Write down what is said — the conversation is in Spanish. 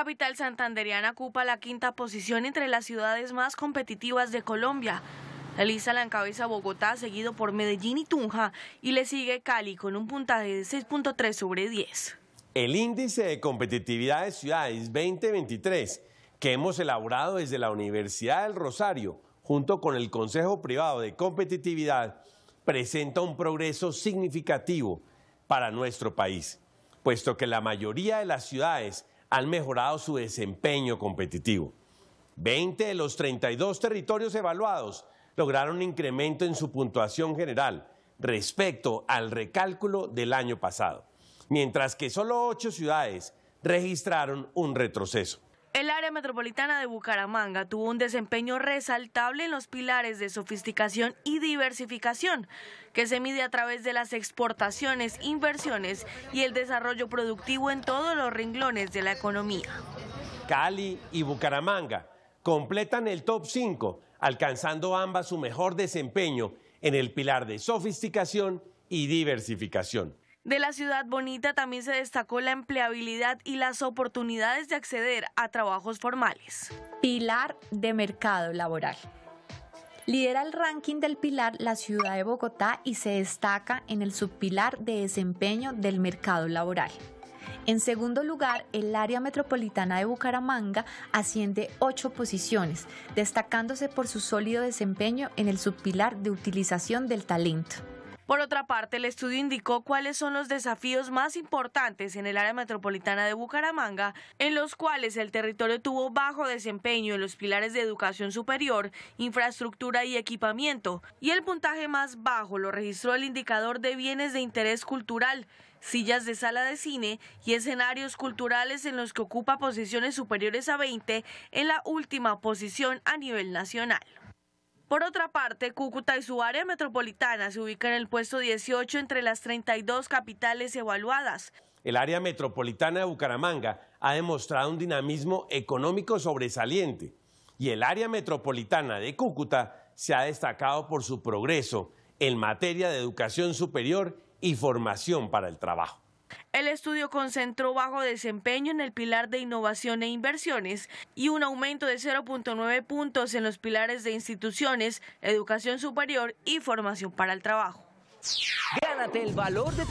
capital santanderiana ocupa la quinta posición entre las ciudades más competitivas de Colombia. La lista la encabeza Bogotá, seguido por Medellín y Tunja, y le sigue Cali con un puntaje de 6.3 sobre 10. El índice de competitividad de ciudades 2023 que hemos elaborado desde la Universidad del Rosario, junto con el Consejo Privado de Competitividad, presenta un progreso significativo para nuestro país, puesto que la mayoría de las ciudades han mejorado su desempeño competitivo. 20 de los 32 territorios evaluados lograron un incremento en su puntuación general respecto al recálculo del año pasado, mientras que solo 8 ciudades registraron un retroceso. El área metropolitana de Bucaramanga tuvo un desempeño resaltable en los pilares de sofisticación y diversificación, que se mide a través de las exportaciones, inversiones y el desarrollo productivo en todos los renglones de la economía. Cali y Bucaramanga completan el top 5, alcanzando ambas su mejor desempeño en el pilar de sofisticación y diversificación. De la ciudad bonita también se destacó la empleabilidad y las oportunidades de acceder a trabajos formales. Pilar de mercado laboral. Lidera el ranking del pilar la ciudad de Bogotá y se destaca en el subpilar de desempeño del mercado laboral. En segundo lugar, el área metropolitana de Bucaramanga asciende ocho posiciones, destacándose por su sólido desempeño en el subpilar de utilización del talento. Por otra parte, el estudio indicó cuáles son los desafíos más importantes en el área metropolitana de Bucaramanga, en los cuales el territorio tuvo bajo desempeño en los pilares de educación superior, infraestructura y equipamiento, y el puntaje más bajo lo registró el indicador de bienes de interés cultural, sillas de sala de cine y escenarios culturales en los que ocupa posiciones superiores a 20 en la última posición a nivel nacional. Por otra parte, Cúcuta y su área metropolitana se ubican en el puesto 18 entre las 32 capitales evaluadas. El área metropolitana de Bucaramanga ha demostrado un dinamismo económico sobresaliente y el área metropolitana de Cúcuta se ha destacado por su progreso en materia de educación superior y formación para el trabajo. El estudio concentró bajo desempeño en el pilar de innovación e inversiones y un aumento de 0.9 puntos en los pilares de instituciones, educación superior y formación para el trabajo. Gánate el valor de tu